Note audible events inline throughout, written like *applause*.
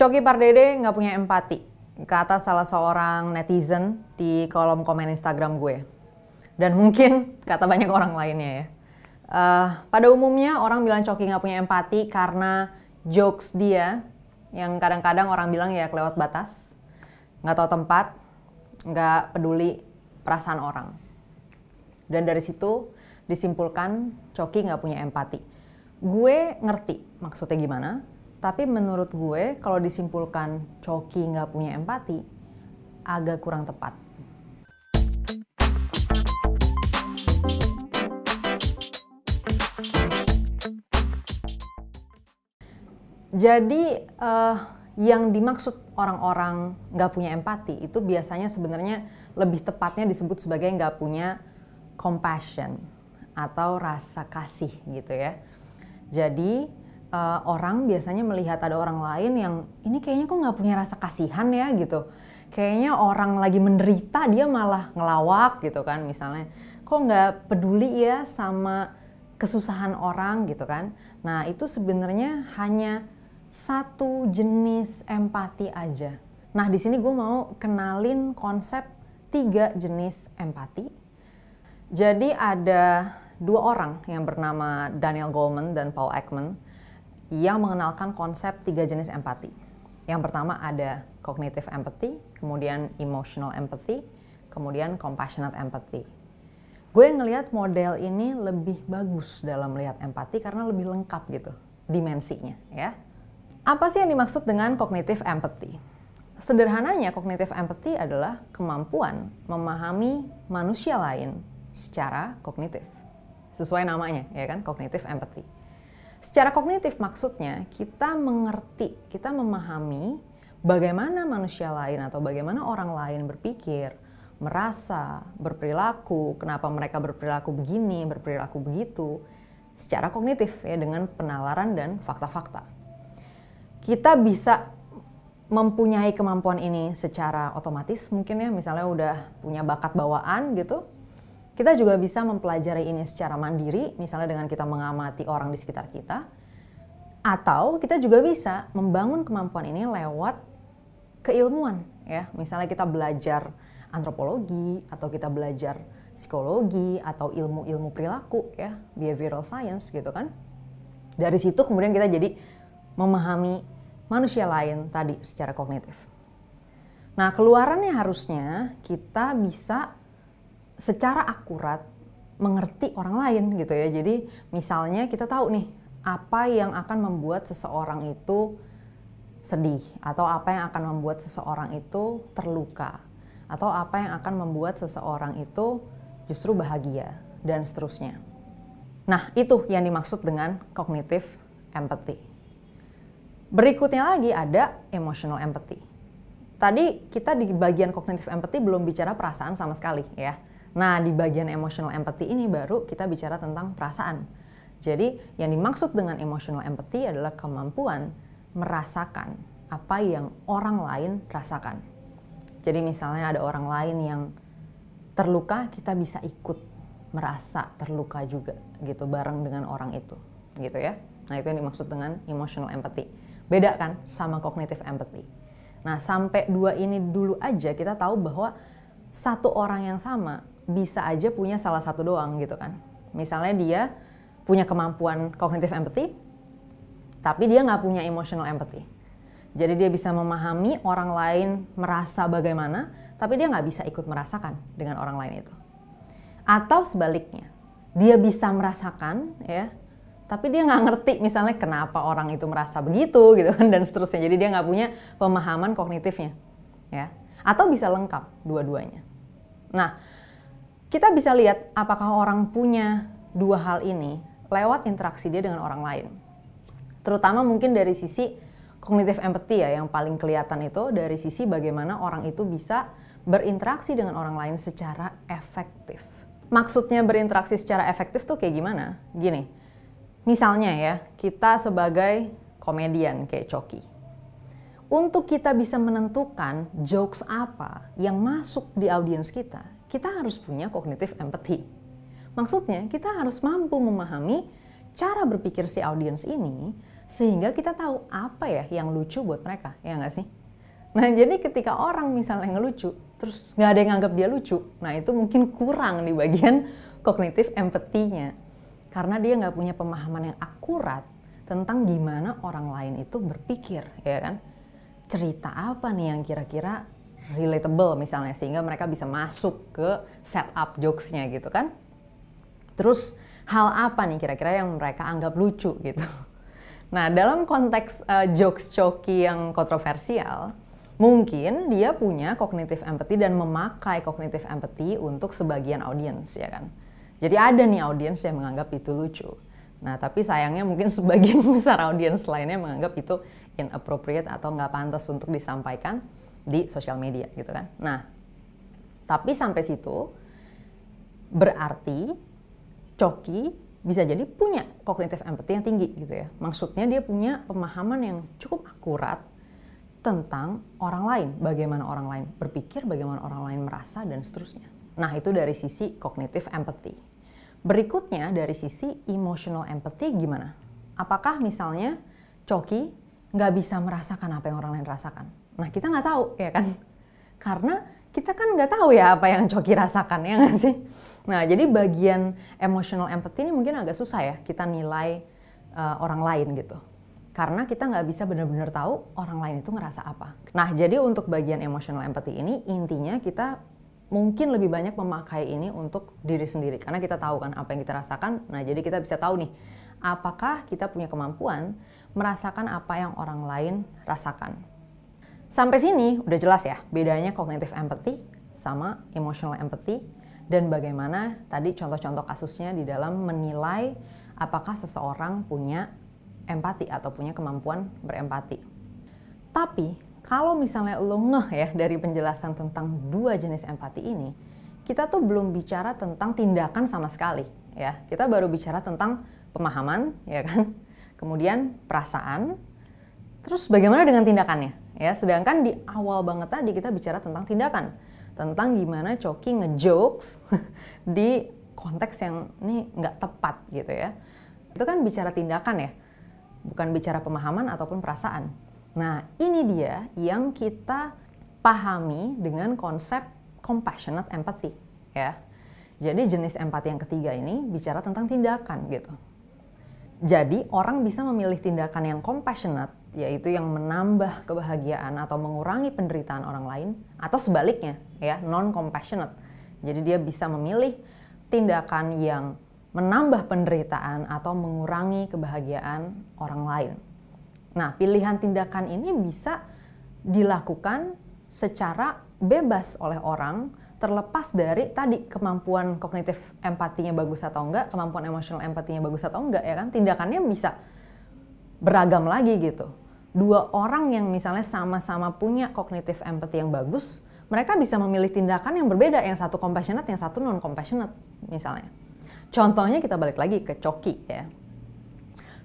Coki Pardede nggak punya empati, kata salah seorang netizen di kolom komen Instagram gue. Dan mungkin *laughs* kata banyak orang lainnya ya. Uh, pada umumnya orang bilang Coki nggak punya empati karena jokes dia yang kadang-kadang orang bilang ya kelewat batas, nggak tahu tempat, nggak peduli perasaan orang. Dan dari situ disimpulkan Coki nggak punya empati. Gue ngerti maksudnya gimana, tapi menurut gue kalau disimpulkan Coki nggak punya empati, agak kurang tepat. Jadi uh, yang dimaksud orang-orang nggak punya empati itu biasanya sebenarnya lebih tepatnya disebut sebagai nggak punya compassion atau rasa kasih gitu ya. Jadi uh, orang biasanya melihat ada orang lain yang ini kayaknya kok nggak punya rasa kasihan ya gitu kayaknya orang lagi menderita dia malah ngelawak gitu kan misalnya kok nggak peduli ya sama kesusahan orang gitu kan nah itu sebenarnya hanya satu jenis empati aja nah di sini gue mau kenalin konsep tiga jenis empati jadi ada dua orang yang bernama Daniel Goleman dan Paul Ekman yang mengenalkan konsep tiga jenis empati. Yang pertama ada cognitive empathy, kemudian emotional empathy, kemudian compassionate empathy. Gue ngelihat model ini lebih bagus dalam melihat empati karena lebih lengkap gitu dimensinya ya. Apa sih yang dimaksud dengan cognitive empathy? Sederhananya cognitive empathy adalah kemampuan memahami manusia lain secara kognitif. Sesuai namanya ya kan, cognitive empathy. Secara kognitif maksudnya kita mengerti, kita memahami bagaimana manusia lain atau bagaimana orang lain berpikir, merasa, berperilaku, kenapa mereka berperilaku begini, berperilaku begitu secara kognitif ya dengan penalaran dan fakta-fakta. Kita bisa mempunyai kemampuan ini secara otomatis mungkin ya misalnya udah punya bakat bawaan gitu kita juga bisa mempelajari ini secara mandiri, misalnya dengan kita mengamati orang di sekitar kita, atau kita juga bisa membangun kemampuan ini lewat keilmuan, ya. Misalnya kita belajar antropologi atau kita belajar psikologi atau ilmu-ilmu perilaku, ya, behavioral science gitu kan. Dari situ kemudian kita jadi memahami manusia lain tadi secara kognitif. Nah, keluarannya harusnya kita bisa secara akurat mengerti orang lain gitu ya. Jadi misalnya kita tahu nih apa yang akan membuat seseorang itu sedih atau apa yang akan membuat seseorang itu terluka atau apa yang akan membuat seseorang itu justru bahagia dan seterusnya. Nah, itu yang dimaksud dengan kognitif empathy. Berikutnya lagi ada emotional empathy. Tadi kita di bagian kognitif empathy belum bicara perasaan sama sekali ya Nah, di bagian emotional empathy ini baru kita bicara tentang perasaan. Jadi, yang dimaksud dengan emotional empathy adalah kemampuan merasakan apa yang orang lain rasakan. Jadi, misalnya ada orang lain yang terluka, kita bisa ikut merasa terluka juga gitu bareng dengan orang itu, gitu ya. Nah, itu yang dimaksud dengan emotional empathy. Beda kan sama cognitive empathy. Nah, sampai dua ini dulu aja kita tahu bahwa satu orang yang sama bisa aja punya salah satu doang gitu kan. Misalnya dia punya kemampuan kognitif empathy, tapi dia nggak punya emotional empathy. Jadi dia bisa memahami orang lain merasa bagaimana, tapi dia nggak bisa ikut merasakan dengan orang lain itu. Atau sebaliknya, dia bisa merasakan ya, tapi dia nggak ngerti misalnya kenapa orang itu merasa begitu *laughs* gitu kan dan seterusnya. Jadi dia nggak punya pemahaman kognitifnya, ya. Atau bisa lengkap dua-duanya. Nah, kita bisa lihat apakah orang punya dua hal ini lewat interaksi dia dengan orang lain. Terutama mungkin dari sisi kognitif empathy ya yang paling kelihatan itu dari sisi bagaimana orang itu bisa berinteraksi dengan orang lain secara efektif. Maksudnya berinteraksi secara efektif tuh kayak gimana? Gini, misalnya ya kita sebagai komedian kayak Coki. Untuk kita bisa menentukan jokes apa yang masuk di audiens kita, kita harus punya kognitif empathy. Maksudnya, kita harus mampu memahami cara berpikir si audiens ini sehingga kita tahu apa ya yang lucu buat mereka, ya nggak sih? Nah, jadi ketika orang misalnya ngelucu, terus nggak ada yang nganggap dia lucu, nah itu mungkin kurang di bagian *laughs* kognitif empathy-nya. Karena dia nggak punya pemahaman yang akurat tentang gimana orang lain itu berpikir, ya kan? Cerita apa nih yang kira-kira relatable misalnya sehingga mereka bisa masuk ke setup jokesnya gitu kan terus hal apa nih kira-kira yang mereka anggap lucu gitu *laughs* nah dalam konteks uh, jokes coki yang kontroversial mungkin dia punya cognitive empathy dan memakai cognitive empathy untuk sebagian audiens ya kan jadi ada nih audiens yang menganggap itu lucu Nah, tapi sayangnya mungkin *laughs* sebagian besar audiens lainnya menganggap itu inappropriate atau nggak pantas untuk disampaikan di sosial media gitu kan. Nah, tapi sampai situ berarti Coki bisa jadi punya kognitif empathy yang tinggi gitu ya. Maksudnya dia punya pemahaman yang cukup akurat tentang orang lain, bagaimana orang lain berpikir, bagaimana orang lain merasa dan seterusnya. Nah, itu dari sisi kognitif empathy. Berikutnya dari sisi emotional empathy gimana? Apakah misalnya Coki nggak bisa merasakan apa yang orang lain rasakan? Nah kita nggak tahu ya kan, karena kita kan nggak tahu ya apa yang coki rasakan ya nggak sih. Nah jadi bagian emotional empathy ini mungkin agak susah ya kita nilai uh, orang lain gitu. Karena kita nggak bisa benar-benar tahu orang lain itu ngerasa apa. Nah jadi untuk bagian emotional empathy ini intinya kita mungkin lebih banyak memakai ini untuk diri sendiri karena kita tahu kan apa yang kita rasakan. Nah jadi kita bisa tahu nih apakah kita punya kemampuan merasakan apa yang orang lain rasakan. Sampai sini udah jelas ya bedanya kognitif empathy sama emotional empathy dan bagaimana tadi contoh-contoh kasusnya di dalam menilai apakah seseorang punya empati atau punya kemampuan berempati. Tapi kalau misalnya lo ngeh ya dari penjelasan tentang dua jenis empati ini, kita tuh belum bicara tentang tindakan sama sekali ya. Kita baru bicara tentang pemahaman ya kan. Kemudian perasaan. Terus bagaimana dengan tindakannya? Ya, sedangkan di awal banget tadi kita bicara tentang tindakan, tentang gimana Coki ngejokes *laughs* di konteks yang ini nggak tepat gitu ya. Itu kan bicara tindakan ya, bukan bicara pemahaman ataupun perasaan. Nah, ini dia yang kita pahami dengan konsep compassionate empathy ya. Jadi jenis empati yang ketiga ini bicara tentang tindakan gitu. Jadi orang bisa memilih tindakan yang compassionate yaitu yang menambah kebahagiaan atau mengurangi penderitaan orang lain atau sebaliknya ya non compassionate jadi dia bisa memilih tindakan yang menambah penderitaan atau mengurangi kebahagiaan orang lain nah pilihan tindakan ini bisa dilakukan secara bebas oleh orang terlepas dari tadi kemampuan kognitif empatinya bagus atau enggak kemampuan emosional empatinya bagus atau enggak ya kan tindakannya bisa beragam lagi gitu dua orang yang misalnya sama-sama punya kognitif empathy yang bagus, mereka bisa memilih tindakan yang berbeda, yang satu compassionate, yang satu non compassionate misalnya. Contohnya kita balik lagi ke Coki ya.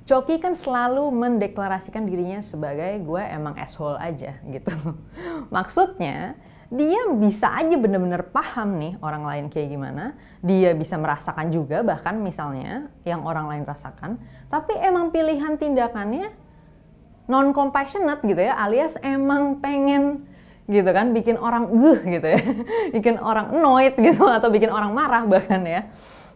Coki kan selalu mendeklarasikan dirinya sebagai gue emang asshole aja gitu. *laughs* Maksudnya dia bisa aja bener-bener paham nih orang lain kayak gimana. Dia bisa merasakan juga bahkan misalnya yang orang lain rasakan. Tapi emang pilihan tindakannya non compassionate gitu ya alias emang pengen gitu kan bikin orang uh gitu ya *laughs* bikin orang annoyed gitu atau bikin orang marah bahkan ya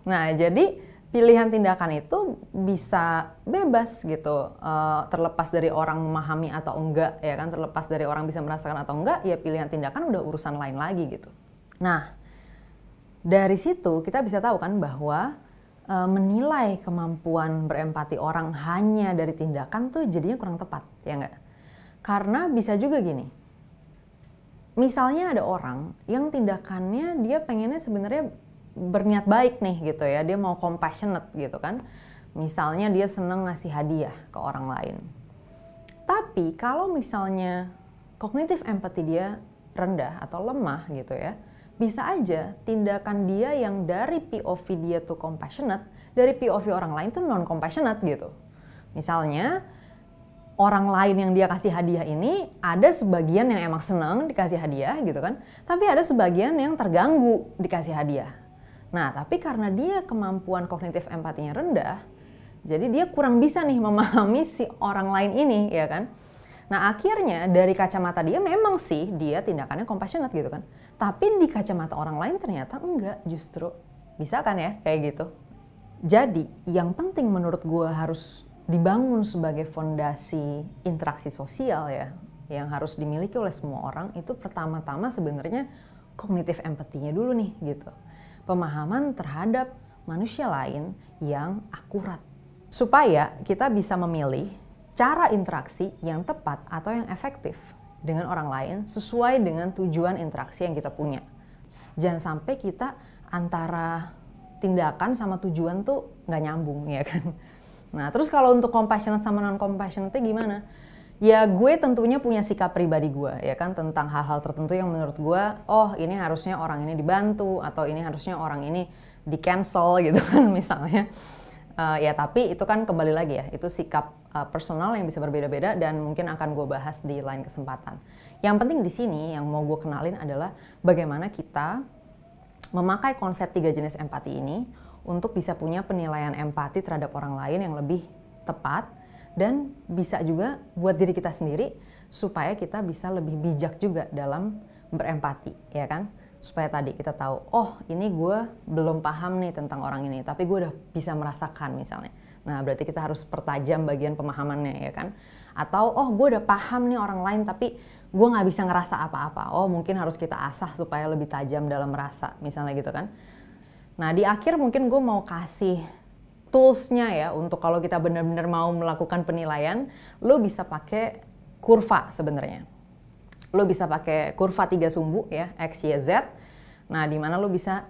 nah jadi pilihan tindakan itu bisa bebas gitu eh, terlepas dari orang memahami atau enggak ya kan terlepas dari orang bisa merasakan atau enggak ya pilihan tindakan udah urusan lain lagi gitu nah dari situ kita bisa tahu kan bahwa Eh, menilai kemampuan berempati orang hanya dari tindakan tuh jadinya kurang tepat, ya nggak? Karena bisa juga gini, misalnya ada orang yang tindakannya dia pengennya sebenarnya berniat baik nih gitu ya, dia mau compassionate gitu kan. Misalnya dia seneng ngasih hadiah ke orang lain. Tapi kalau misalnya kognitif empati dia rendah atau lemah gitu ya, bisa aja tindakan dia yang dari POV dia tuh compassionate, dari POV orang lain tuh non compassionate gitu. Misalnya orang lain yang dia kasih hadiah ini ada sebagian yang emang seneng dikasih hadiah gitu kan, tapi ada sebagian yang terganggu dikasih hadiah. Nah, tapi karena dia kemampuan kognitif empatinya rendah, jadi dia kurang bisa nih memahami si orang lain ini, ya kan? Nah akhirnya dari kacamata dia memang sih dia tindakannya compassionate gitu kan. Tapi di kacamata orang lain ternyata enggak justru. Bisa kan ya kayak gitu. Jadi yang penting menurut gue harus dibangun sebagai fondasi interaksi sosial ya. Yang harus dimiliki oleh semua orang itu pertama-tama sebenarnya kognitif empatinya dulu nih gitu. Pemahaman terhadap manusia lain yang akurat supaya kita bisa memilih cara interaksi yang tepat atau yang efektif dengan orang lain sesuai dengan tujuan interaksi yang kita punya. Jangan sampai kita antara tindakan sama tujuan tuh nggak nyambung ya kan. Nah terus kalau untuk compassionate sama non compassionate gimana? Ya gue tentunya punya sikap pribadi gue ya kan tentang hal-hal tertentu yang menurut gue oh ini harusnya orang ini dibantu atau ini harusnya orang ini di cancel gitu kan *laughs* misalnya Uh, ya tapi itu kan kembali lagi ya, itu sikap uh, personal yang bisa berbeda-beda dan mungkin akan gue bahas di lain kesempatan. Yang penting di sini yang mau gue kenalin adalah bagaimana kita memakai konsep tiga jenis empati ini untuk bisa punya penilaian empati terhadap orang lain yang lebih tepat dan bisa juga buat diri kita sendiri supaya kita bisa lebih bijak juga dalam berempati, ya kan? supaya tadi kita tahu oh ini gue belum paham nih tentang orang ini tapi gue udah bisa merasakan misalnya nah berarti kita harus pertajam bagian pemahamannya ya kan atau oh gue udah paham nih orang lain tapi gue nggak bisa ngerasa apa-apa oh mungkin harus kita asah supaya lebih tajam dalam merasa misalnya gitu kan nah di akhir mungkin gue mau kasih toolsnya ya untuk kalau kita benar-benar mau melakukan penilaian lo bisa pakai kurva sebenarnya Lo bisa pakai kurva tiga sumbu ya, X, Y, Z. Nah, di mana lo bisa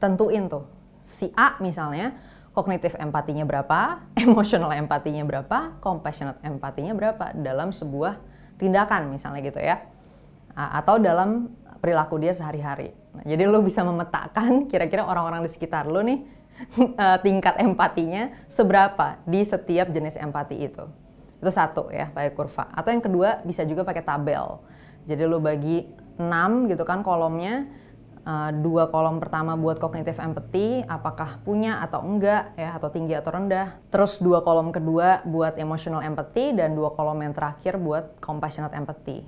tentuin tuh. Si A misalnya, kognitif empatinya berapa, *laughs* emotional empatinya berapa, compassionate empatinya berapa dalam sebuah tindakan misalnya gitu ya. Atau dalam perilaku dia sehari-hari. Nah, jadi lo bisa memetakan *laughs* kira-kira orang-orang di sekitar lo nih *laughs* eh, tingkat empatinya seberapa di setiap jenis empati itu. Itu satu ya, pakai kurva. Atau yang kedua bisa juga pakai tabel. Jadi lo bagi 6 gitu kan kolomnya, eh, dua kolom pertama buat kognitif empathy, apakah punya atau enggak ya atau tinggi atau rendah. Terus dua kolom kedua buat emotional empathy dan dua kolom yang terakhir buat compassionate empathy.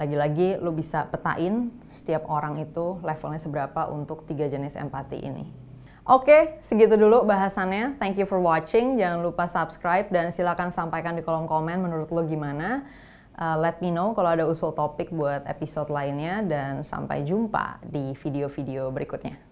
Lagi-lagi lu bisa petain setiap orang itu levelnya seberapa untuk tiga jenis empati ini. Oke, segitu dulu bahasannya. Thank you for watching. Jangan lupa subscribe dan silakan sampaikan di kolom komen menurut lo gimana. Uh, let me know kalau ada usul topik buat episode lainnya dan sampai jumpa di video-video berikutnya.